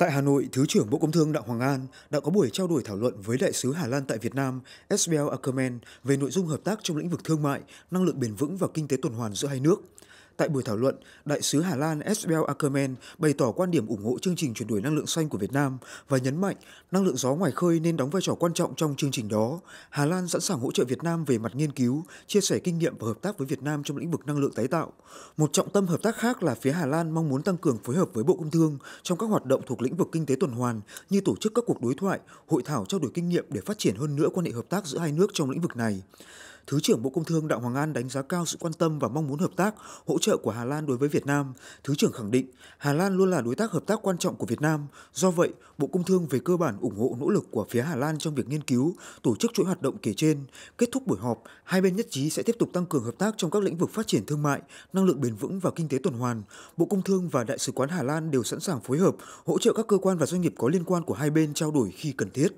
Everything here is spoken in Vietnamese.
Tại Hà Nội, Thứ trưởng Bộ Công Thương Đặng Hoàng An đã có buổi trao đổi thảo luận với Đại sứ Hà Lan tại Việt Nam Esbel Ackerman về nội dung hợp tác trong lĩnh vực thương mại, năng lượng bền vững và kinh tế tuần hoàn giữa hai nước. Tại buổi thảo luận, Đại sứ Hà Lan Esbel Ackerman bày tỏ quan điểm ủng hộ chương trình chuyển đổi năng lượng xanh của Việt Nam và nhấn mạnh năng lượng gió ngoài khơi nên đóng vai trò quan trọng trong chương trình đó. Hà Lan sẵn sàng hỗ trợ Việt Nam về mặt nghiên cứu, chia sẻ kinh nghiệm và hợp tác với Việt Nam trong lĩnh vực năng lượng tái tạo. Một trọng tâm hợp tác khác là phía Hà Lan mong muốn tăng cường phối hợp với Bộ Công Thương trong các hoạt động thuộc lĩnh vực kinh tế tuần hoàn như tổ chức các cuộc đối thoại, hội thảo trao đổi kinh nghiệm để phát triển hơn nữa quan hệ hợp tác giữa hai nước trong lĩnh vực này. Thứ trưởng Bộ Công Thương Đặng Hoàng An đánh giá cao sự quan tâm và mong muốn hợp tác, hỗ trợ của Hà Lan đối với Việt Nam. Thứ trưởng khẳng định Hà Lan luôn là đối tác hợp tác quan trọng của Việt Nam. Do vậy, Bộ Công Thương về cơ bản ủng hộ nỗ lực của phía Hà Lan trong việc nghiên cứu, tổ chức chuỗi hoạt động kể trên. Kết thúc buổi họp, hai bên nhất trí sẽ tiếp tục tăng cường hợp tác trong các lĩnh vực phát triển thương mại, năng lượng bền vững và kinh tế tuần hoàn. Bộ Công Thương và Đại sứ quán Hà Lan đều sẵn sàng phối hợp, hỗ trợ các cơ quan và doanh nghiệp có liên quan của hai bên trao đổi khi cần thiết.